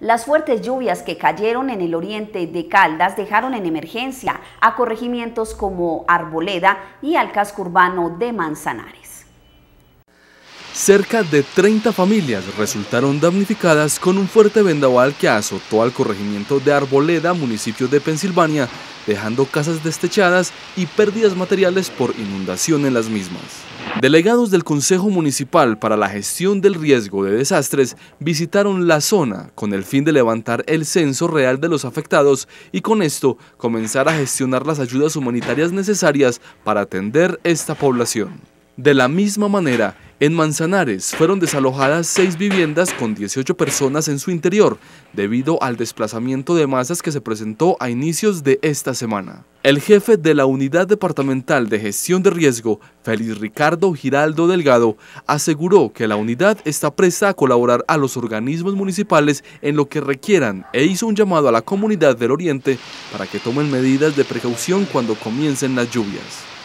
Las fuertes lluvias que cayeron en el oriente de Caldas dejaron en emergencia a corregimientos como Arboleda y al casco urbano de Manzanares. Cerca de 30 familias resultaron damnificadas con un fuerte vendaval que azotó al corregimiento de Arboleda, municipio de Pensilvania, dejando casas destechadas y pérdidas materiales por inundación en las mismas. Delegados del Consejo Municipal para la Gestión del Riesgo de Desastres visitaron la zona con el fin de levantar el censo real de los afectados y con esto comenzar a gestionar las ayudas humanitarias necesarias para atender esta población. De la misma manera, en Manzanares fueron desalojadas seis viviendas con 18 personas en su interior debido al desplazamiento de masas que se presentó a inicios de esta semana. El jefe de la Unidad Departamental de Gestión de Riesgo, Félix Ricardo Giraldo Delgado, aseguró que la unidad está presta a colaborar a los organismos municipales en lo que requieran e hizo un llamado a la comunidad del Oriente para que tomen medidas de precaución cuando comiencen las lluvias.